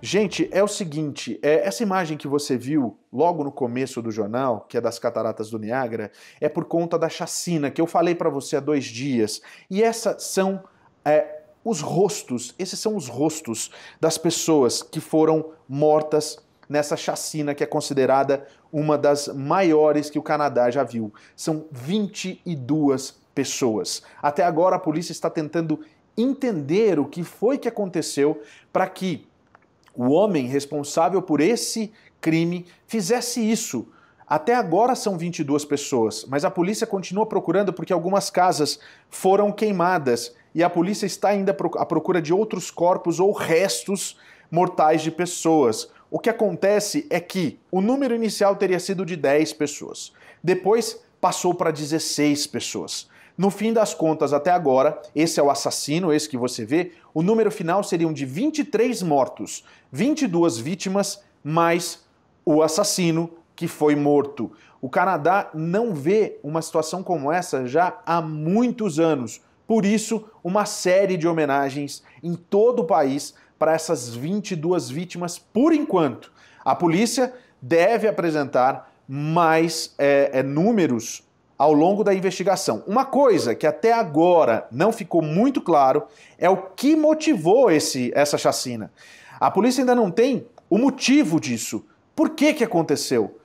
Gente, é o seguinte, é, essa imagem que você viu logo no começo do jornal, que é das cataratas do Niágara, é por conta da chacina que eu falei para você há dois dias. E essas são é, os rostos, esses são os rostos das pessoas que foram mortas nessa chacina que é considerada uma das maiores que o Canadá já viu. São 22 pessoas. Até agora a polícia está tentando entender o que foi que aconteceu para que o homem responsável por esse crime fizesse isso. Até agora são 22 pessoas, mas a polícia continua procurando porque algumas casas foram queimadas e a polícia está ainda à procura de outros corpos ou restos mortais de pessoas. O que acontece é que o número inicial teria sido de 10 pessoas, depois passou para 16 pessoas. No fim das contas, até agora, esse é o assassino, esse que você vê, o número final seriam de 23 mortos, 22 vítimas, mais o assassino que foi morto. O Canadá não vê uma situação como essa já há muitos anos. Por isso, uma série de homenagens em todo o país para essas 22 vítimas por enquanto. A polícia deve apresentar mais é, é, números ao longo da investigação. Uma coisa que até agora não ficou muito claro é o que motivou esse, essa chacina. A polícia ainda não tem o motivo disso. Por que, que aconteceu?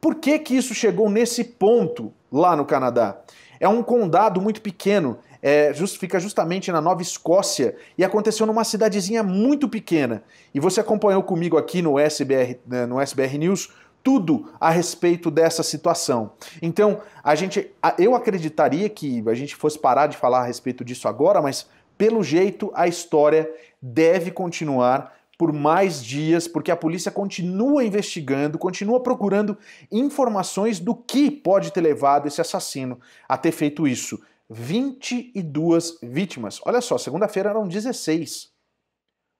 Por que, que isso chegou nesse ponto lá no Canadá? É um condado muito pequeno, é, just, fica justamente na Nova Escócia e aconteceu numa cidadezinha muito pequena. E você acompanhou comigo aqui no SBR, né, no SBR News tudo a respeito dessa situação. Então, a gente, eu acreditaria que a gente fosse parar de falar a respeito disso agora, mas pelo jeito a história deve continuar por mais dias, porque a polícia continua investigando, continua procurando informações do que pode ter levado esse assassino a ter feito isso. 22 vítimas. Olha só, segunda-feira eram 16.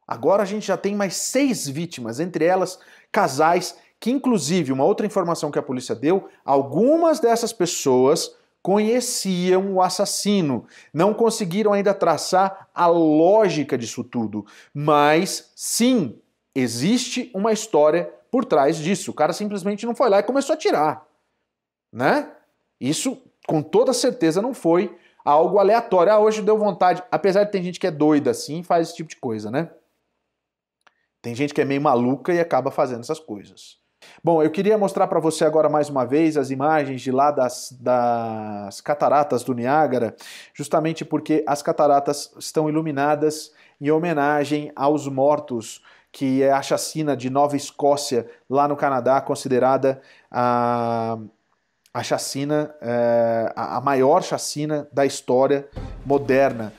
Agora a gente já tem mais seis vítimas, entre elas casais que inclusive uma outra informação que a polícia deu, algumas dessas pessoas conheciam o assassino. Não conseguiram ainda traçar a lógica disso tudo, mas sim, existe uma história por trás disso. O cara simplesmente não foi lá e começou a tirar, né? Isso com toda certeza não foi algo aleatório. Ah, hoje deu vontade, apesar de ter gente que é doida assim, faz esse tipo de coisa, né? Tem gente que é meio maluca e acaba fazendo essas coisas. Bom, eu queria mostrar para você agora mais uma vez as imagens de lá das, das cataratas do Niágara, justamente porque as cataratas estão iluminadas em homenagem aos mortos, que é a chacina de Nova Escócia, lá no Canadá, considerada a, a chacina, é, a maior chacina da história moderna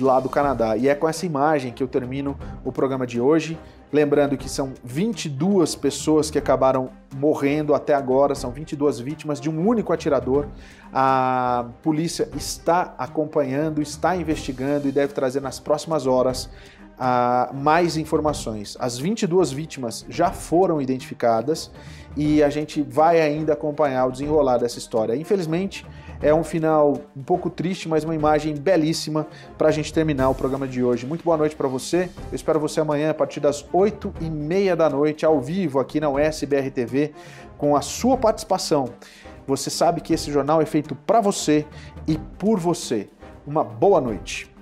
lá do Canadá. E é com essa imagem que eu termino o programa de hoje. Lembrando que são 22 pessoas que acabaram morrendo até agora, são 22 vítimas de um único atirador. A polícia está acompanhando, está investigando e deve trazer nas próximas horas a mais informações. As 22 vítimas já foram identificadas e a gente vai ainda acompanhar o desenrolar dessa história. Infelizmente, é um final um pouco triste, mas uma imagem belíssima para a gente terminar o programa de hoje. Muito boa noite para você. Eu espero você amanhã a partir das 8 e meia da noite, ao vivo aqui na USBR TV, com a sua participação. Você sabe que esse jornal é feito para você e por você. Uma boa noite.